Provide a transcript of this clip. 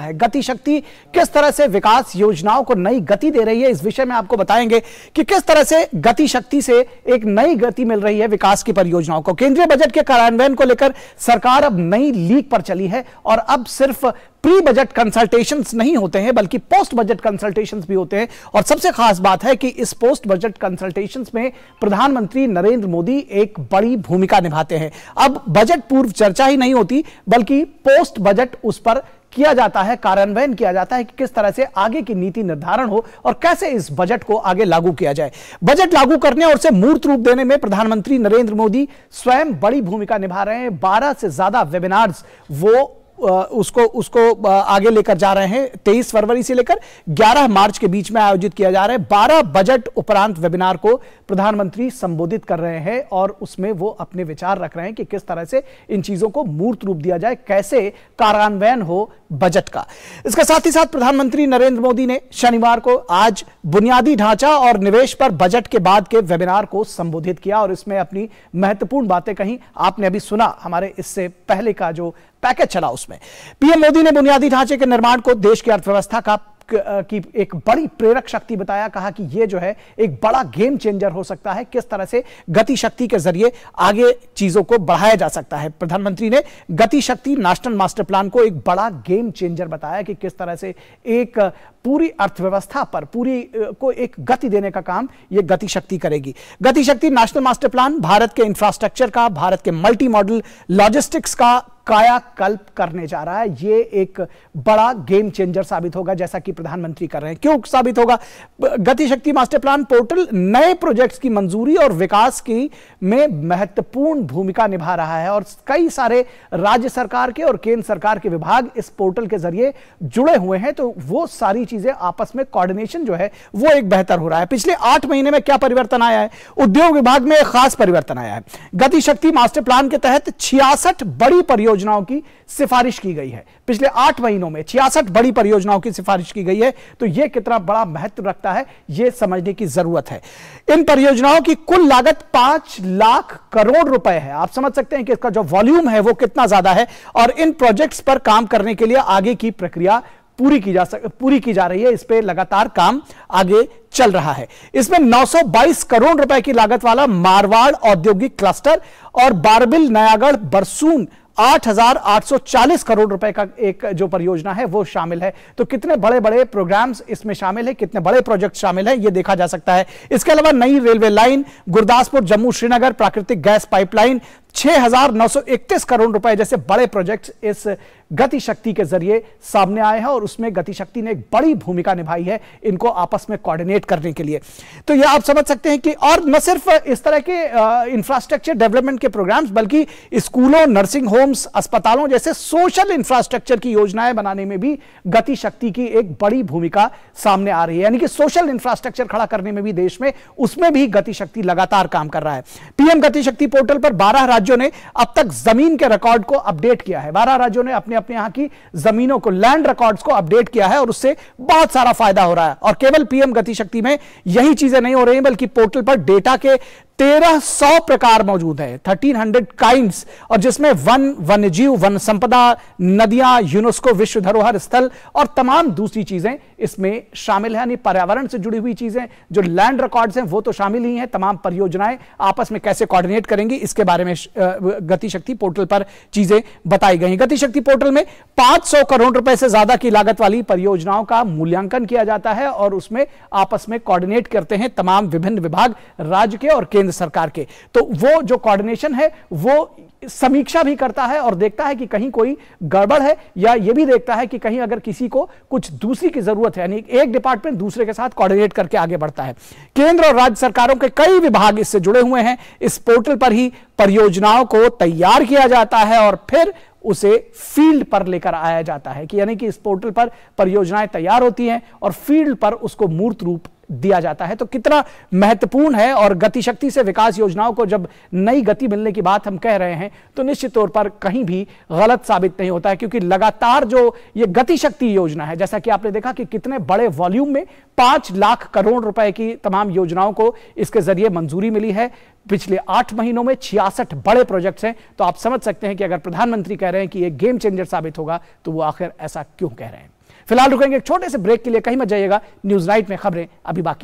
है गति शक्ति किस तरह से विकास योजनाओं को नई गति दे रही है इस विषय में आपको बताएंगे कि किस तरह से गति शक्ति से एक नई गति मिल रही है विकास की परियोजनाओं को केंद्रीय बजट के कार्यान्वयन को लेकर सरकार अब नई लीक पर चली है और अब सिर्फ प्री बजट कंसल्टेशन नहीं होते हैं बल्कि पोस्ट बजट कंसल्टेशन भी होते हैं और सबसे खास बात है कि इस पोस्ट बजट कंसल्टेशन में प्रधानमंत्री नरेंद्र मोदी एक बड़ी भूमिका निभाते हैं अब बजट पूर्व चर्चा ही नहीं होती बल्कि पोस्ट बजट उस पर किया जाता है कार्यान्वयन किया जाता है कि किस तरह से आगे की नीति निर्धारण हो और कैसे इस बजट को आगे लागू किया जाए बजट लागू करने और उसे मूर्त रूप देने में प्रधानमंत्री नरेंद्र मोदी स्वयं बड़ी भूमिका निभा रहे हैं बारह से ज्यादा वेबिनार्स वो उसको उसको आगे लेकर जा रहे हैं तेईस फरवरी से लेकर 11 मार्च के बीच में आयोजित किया जा रहा है 12 बजट उपरांत वेबिनार को प्रधानमंत्री संबोधित कर रहे हैं और उसमें वो अपने विचार रख रहे हैं कि किस तरह से इन चीजों को मूर्त रूप दिया जाए कैसे कार्यान्वयन हो बजट का इसके साथ ही साथ प्रधानमंत्री नरेंद्र मोदी ने शनिवार को आज बुनियादी ढांचा और निवेश पर बजट के बाद के वेबिनार को संबोधित किया और इसमें अपनी महत्वपूर्ण बातें कहीं आपने अभी सुना हमारे इससे पहले का जो पैकेज चला उसमें पीएम मोदी ने बुनियादी ढांचे के निर्माण को देश की अर्थव्यवस्था का की एक बड़ी प्रेरक शक्ति बताया कहा कि यह जो है एक बड़ा गेम चेंजर हो सकता है किस तरह से गति शक्ति के जरिए आगे चीजों को बढ़ाया जा सकता है प्रधानमंत्री ने गति शक्ति नेशनल मास्टर प्लान को एक बड़ा गेम चेंजर बताया कि किस तरह से एक पूरी अर्थव्यवस्था पर पूरी को एक गति देने का काम यह गति शक्ति करेगी गति शक्ति नेशनल मास्टर प्लान भारत के इंफ्रास्ट्रक्चर का भारत के मल्टी मॉडल लॉजिस्टिक्स का कायाकल्प करने जा रहा है ये एक बड़ा गेम चेंजर साबित होगा जैसा कि प्रधानमंत्री कर रहे हैं क्यों साबित होगा गतिशक्ति मास्टर प्लान पोर्टल नए प्रोजेक्ट्स की मंजूरी और विकास की में महत्वपूर्ण भूमिका निभा रहा है और कई सारे राज्य सरकार के और केंद्र सरकार के विभाग इस पोर्टल के जरिए जुड़े हुए हैं तो वो सारी चीजें आपस में कॉर्डिनेशन जो है वो एक बेहतर हो रहा है पिछले आठ महीने में क्या परिवर्तन आया है उद्योग विभाग में एक खास परिवर्तन आया है गतिशक्ति मास्टर प्लान के तहत छियासठ बड़ी परियोजना परियोजनाओं की सिफारिश की गई है पिछले आठ महीनों में छियासठ बड़ी परियोजनाओं की सिफारिश की गई है तो यह कितना बड़ा महत्व रखता है यह समझने की जरूरत है इन परियोजनाओं की कुल लागत पांच लाख करोड़ रुपए है आप समझ सकते हैं कि इसका जो वॉल्यूम है वो कितना ज्यादा है और इन प्रोजेक्ट्स पर काम करने के लिए आगे की प्रक्रिया पूरी की जा सक पूरी की जा रही है इस पर लगातार काम आगे चल रहा है इसमें 922 करोड़ रुपए की लागत वाला मारवाड़ औद्योगिक क्लस्टर और बारबिल नयागढ़ बरसून 8,840 करोड़ रुपए का एक जो परियोजना है वो शामिल है तो कितने बड़े बड़े प्रोग्राम्स इसमें शामिल है कितने बड़े प्रोजेक्ट शामिल है ये देखा जा सकता है इसके अलावा नई रेलवे लाइन गुरदासपुर जम्मू श्रीनगर प्राकृतिक गैस पाइपलाइन 6,931 करोड़ रुपए जैसे बड़े प्रोजेक्ट इस गति शक्ति के जरिए सामने आए हैं और उसमें गति शक्ति ने एक बड़ी भूमिका निभाई है इनको आपस में कोऑर्डिनेट करने के लिए तो यह आप समझ सकते हैं कि और न सिर्फ इस तरह के इंफ्रास्ट्रक्चर डेवलपमेंट के प्रोग्राम्स बल्कि स्कूलों नर्सिंग होम्स अस्पतालों जैसे सोशल इंफ्रास्ट्रक्चर की योजनाएं बनाने में भी गति शक्ति की एक बड़ी भूमिका सामने आ रही है यानी कि सोशल इंफ्रास्ट्रक्चर खड़ा करने में भी देश में उसमें भी गति लगातार काम कर रहा है पीएम गति पोर्टल पर बारह राज्य राज्यों ने अब तक जमीन के रिकॉर्ड को अपडेट किया है बारह राज्यों ने अपने अपने यहां की जमीनों को लैंड रिकॉर्ड्स को अपडेट किया है और उससे बहुत सारा फायदा हो रहा है और केवल पीएम गतिशक्ति में यही चीजें नहीं हो रही बल्कि पोर्टल पर डेटा के तेरह सौ प्रकार मौजूद है थर्टीन हंड्रेड काइंड और जिसमें वन वन्य जीव वन संपदा नदियां यूनेस्को विश्व धरोहर स्थल और तमाम दूसरी चीजें इसमें शामिल है यानी पर्यावरण से जुड़ी हुई चीजें जो लैंड रिकॉर्ड्स हैं वो तो शामिल ही हैं तमाम परियोजनाएं आपस में कैसे कोऑर्डिनेट करेंगी इसके बारे में गतिशक्ति पोर्टल पर चीजें बताई गई गतिशक्ति पोर्टल में पांच करोड़ रुपए से ज्यादा की लागत वाली परियोजनाओं का मूल्यांकन किया जाता है और उसमें आपस में कॉर्डिनेट करते हैं तमाम विभिन्न विभाग राज्य के और केंद्र केंद्र सरकार के तो वो जो कोऑर्डिनेशन है वो समीक्षा भी करता है और देखता है कि कहीं कोई गड़बड़ है या ये भी देखता है कि कहीं अगर किसी को कुछ दूसरी की जरूरत है यानी एक डिपार्टमेंट दूसरे के साथ कोऑर्डिनेट करके आगे बढ़ता है केंद्र और राज्य सरकारों के कई विभाग इससे जुड़े हुए हैं इस पोर्टल पर ही परियोजनाओं को तैयार किया जाता है और फिर उसे फील्ड पर लेकर आया जाता है कि यानी कि इस पोर्टल पर परियोजनाएं तैयार होती हैं और फील्ड पर उसको मूर्त रूप दिया जाता है तो कितना महत्वपूर्ण है और गतिशक्ति से विकास योजनाओं को जब नई गति मिलने की बात हम कह रहे हैं तो निश्चित तौर पर कहीं भी गलत साबित नहीं होता है क्योंकि लगातार जो ये गतिशक्ति योजना है जैसा कि आपने देखा कि कितने बड़े वॉल्यूम में पांच लाख करोड़ रुपए की तमाम योजनाओं को इसके जरिए मंजूरी मिली है पिछले आठ महीनों में छियासठ बड़े प्रोजेक्ट्स हैं तो आप समझ सकते हैं कि अगर प्रधानमंत्री कह रहे हैं कि यह गेम चेंजर साबित होगा तो वो आखिर ऐसा क्यों कह रहे हैं फिलहाल रुकेंगे एक छोटे से ब्रेक के लिए कहीं मत जाइएगा न्यूज नाइट में खबरें अभी बाकी